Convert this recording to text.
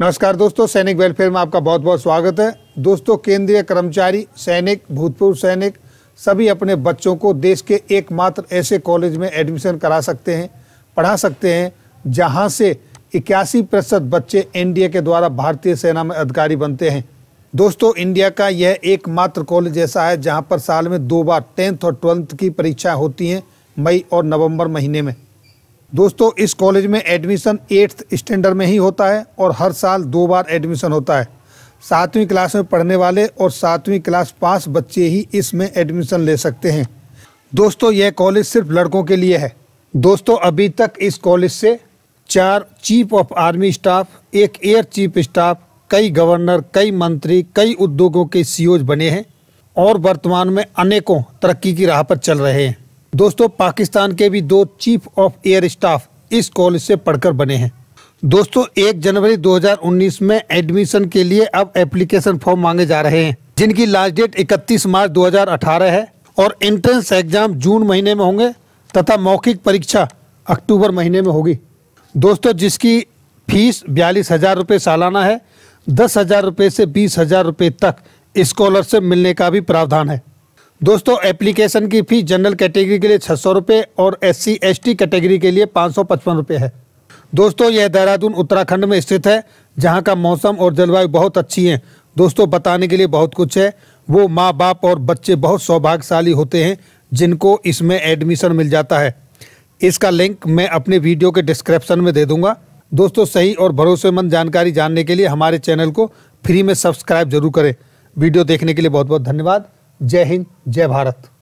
नमस्कार दोस्तों सैनिक वेलफेयर में आपका बहुत बहुत स्वागत है दोस्तों केंद्रीय कर्मचारी सैनिक भूतपूर्व सैनिक सभी अपने बच्चों को देश के एकमात्र ऐसे कॉलेज में एडमिशन करा सकते हैं पढ़ा सकते हैं जहां से इक्यासी प्रतिशत बच्चे एनडीए के द्वारा भारतीय सेना में अधिकारी बनते हैं दोस्तों इंडिया का यह एकमात्र कॉलेज ऐसा है जहाँ पर साल में दो बार टेंथ और ट्वेल्थ की परीक्षा होती हैं मई और नवम्बर महीने में दोस्तों इस कॉलेज में एडमिशन एट्थ स्टैंडर्ड में ही होता है और हर साल दो बार एडमिशन होता है सातवीं क्लास में पढ़ने वाले और सातवीं क्लास पास बच्चे ही इसमें एडमिशन ले सकते हैं दोस्तों यह कॉलेज सिर्फ लड़कों के लिए है दोस्तों अभी तक इस कॉलेज से चार चीफ ऑफ आर्मी स्टाफ एक एयर चीफ स्टाफ कई गवर्नर कई मंत्री कई उद्योगों के सी बने हैं और वर्तमान में अनेकों तरक्की की राह पर चल रहे हैं दोस्तों पाकिस्तान के भी दो चीफ ऑफ एयर स्टाफ इस कॉलेज से पढ़कर बने हैं दोस्तों एक जनवरी 2019 में एडमिशन के लिए अब एप्लीकेशन फॉर्म मांगे जा रहे हैं जिनकी लास्ट डेट 31 मार्च 2018 है और एंट्रेंस एग्जाम जून महीने में होंगे तथा मौखिक परीक्षा अक्टूबर महीने में होगी दोस्तों जिसकी फीस बयालीस हज़ार रुपये सालाना है दस हज़ार रुपये से बीस हज़ार रुपये तक स्कॉलरशिप मिलने का भी प्रावधान है दोस्तों एप्लीकेशन की फ़ी जनरल कैटेगरी के लिए छः सौ रुपये और S C S T category के लिए पाँच सौ पचपन रुपये है दोस्तों यह देहरादून उत्तराखंड में स्थित है जहाँ का मौसम और जलवायु बहुत अच्छी है दोस्तों बताने के लिए बहुत कुछ है वो माँ बाप और बच्चे बहुत सौभाग्यशाली होते हैं जिनको इसमें एडमिशन मिल जाता है इसका लिंक मैं अपने वीडियो के डिस्क्रिप्शन में दे दूंगा दोस्तों सही और भरोसेमंद जानकारी जानने के लिए हमारे चैनल को फ्री में सब्सक्राइब जरूर करें वीडियो देखने के लिए बहुत बहुत धन्यवाद जय हिंद जय भारत